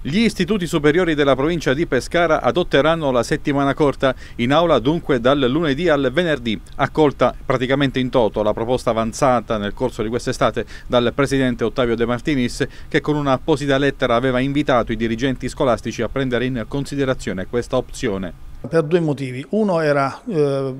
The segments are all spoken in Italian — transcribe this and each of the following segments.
Gli istituti superiori della provincia di Pescara adotteranno la settimana corta in aula dunque dal lunedì al venerdì, accolta praticamente in toto la proposta avanzata nel corso di quest'estate dal presidente Ottavio De Martinis che con un'apposita lettera aveva invitato i dirigenti scolastici a prendere in considerazione questa opzione. Per due motivi. Uno era eh,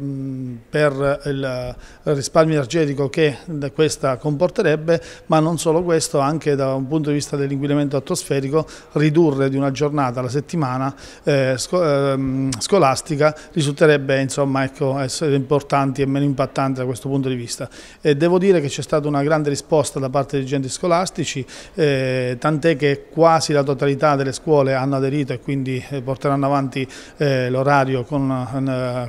per il risparmio energetico che questa comporterebbe, ma non solo questo, anche da un punto di vista dell'inquinamento atmosferico, ridurre di una giornata la settimana eh, sco ehm, scolastica risulterebbe insomma, ecco, essere importante e meno impattante da questo punto di vista. E devo dire che c'è stata una grande risposta da parte dei dirigenti scolastici, eh, tant'è che quasi la totalità delle scuole hanno aderito e quindi eh, porteranno avanti eh, l'orario orario eh, con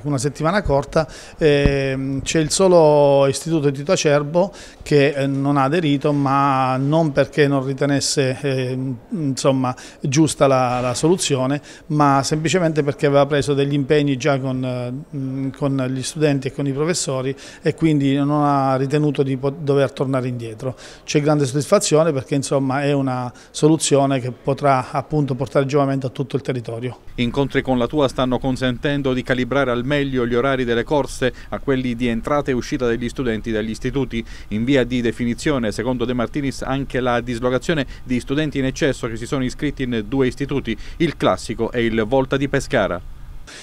una, settimana corta, ehm, c'è il solo istituto di Tito Acerbo che eh, non ha aderito ma non perché non ritenesse ehm, insomma, giusta la, la, soluzione ma semplicemente perché aveva preso degli impegni già con, eh, con, gli studenti e con i professori e quindi non ha ritenuto di dover tornare indietro. C'è grande soddisfazione perché insomma, è una soluzione che potrà appunto portare giovamento a tutto il territorio. Incontri con la tua stanno con consentendo di calibrare al meglio gli orari delle corse a quelli di entrata e uscita degli studenti dagli istituti. In via di definizione, secondo De Martinis, anche la dislocazione di studenti in eccesso che si sono iscritti in due istituti, il classico e il Volta di Pescara.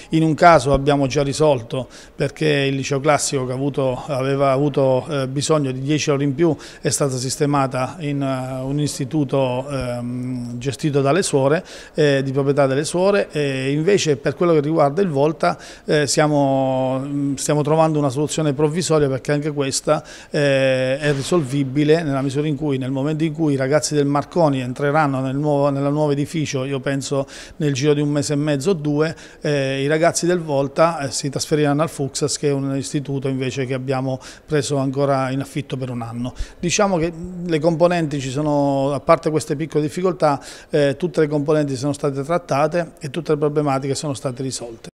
In un caso abbiamo già risolto perché il liceo classico che avuto, aveva avuto eh, bisogno di 10 ore in più è stata sistemata in uh, un istituto ehm, gestito dalle suore, eh, di proprietà delle suore e invece per quello che riguarda il Volta eh, siamo, mm, stiamo trovando una soluzione provvisoria perché anche questa eh, è risolvibile nella misura in cui nel momento in cui i ragazzi del Marconi entreranno nel nuovo, nel nuovo edificio, io penso nel giro di un mese e mezzo o due, eh, eh, i ragazzi del Volta eh, si trasferiranno al Fuxas che è un istituto invece che abbiamo preso ancora in affitto per un anno. Diciamo che le componenti ci sono, a parte queste piccole difficoltà, eh, tutte le componenti sono state trattate e tutte le problematiche sono state risolte.